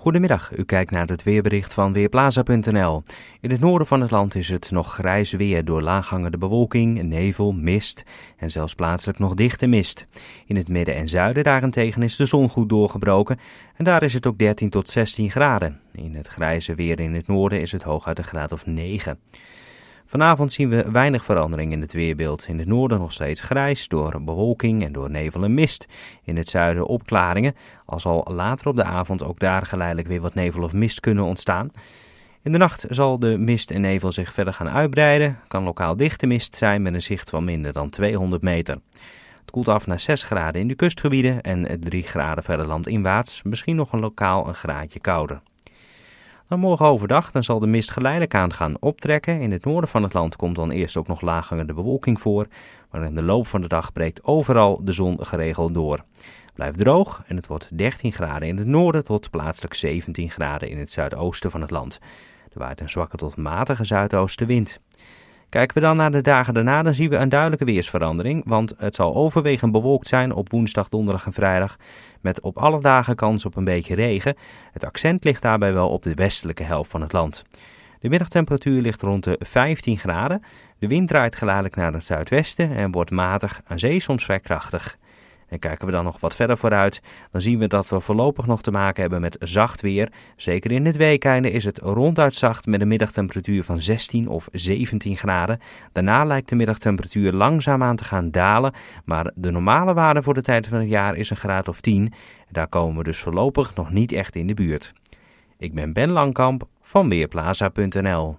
Goedemiddag, u kijkt naar het weerbericht van Weerplaza.nl. In het noorden van het land is het nog grijs weer door laaghangende bewolking, nevel, mist en zelfs plaatselijk nog dichte mist. In het midden en zuiden daarentegen is de zon goed doorgebroken en daar is het ook 13 tot 16 graden. In het grijze weer in het noorden is het hooguit een graad of 9. Vanavond zien we weinig verandering in het weerbeeld. In het noorden nog steeds grijs door bewolking en door nevel en mist. In het zuiden opklaringen, al zal later op de avond ook daar geleidelijk weer wat nevel of mist kunnen ontstaan. In de nacht zal de mist en nevel zich verder gaan uitbreiden. Kan lokaal dichte mist zijn met een zicht van minder dan 200 meter. Het koelt af naar 6 graden in de kustgebieden en 3 graden verder landinwaarts. Misschien nog een lokaal een graadje kouder. Dan morgen overdag dan zal de mist geleidelijk aan gaan optrekken. In het noorden van het land komt dan eerst ook nog laaghangende bewolking voor. Maar in de loop van de dag breekt overal de zon geregeld door. blijft droog en het wordt 13 graden in het noorden tot plaatselijk 17 graden in het zuidoosten van het land. Er waait een zwakke tot matige zuidoostenwind. Kijken we dan naar de dagen daarna, dan zien we een duidelijke weersverandering. Want het zal overwegend bewolkt zijn op woensdag, donderdag en vrijdag. Met op alle dagen kans op een beetje regen. Het accent ligt daarbij wel op de westelijke helft van het land. De middagtemperatuur ligt rond de 15 graden. De wind draait geleidelijk naar het zuidwesten en wordt matig aan zee soms vrij krachtig. En kijken we dan nog wat verder vooruit, dan zien we dat we voorlopig nog te maken hebben met zacht weer. Zeker in het weekeinde is het ronduit zacht met een middagtemperatuur van 16 of 17 graden. Daarna lijkt de middagtemperatuur langzaamaan te gaan dalen, maar de normale waarde voor de tijd van het jaar is een graad of 10. Daar komen we dus voorlopig nog niet echt in de buurt. Ik ben Ben Langkamp van Weerplaza.nl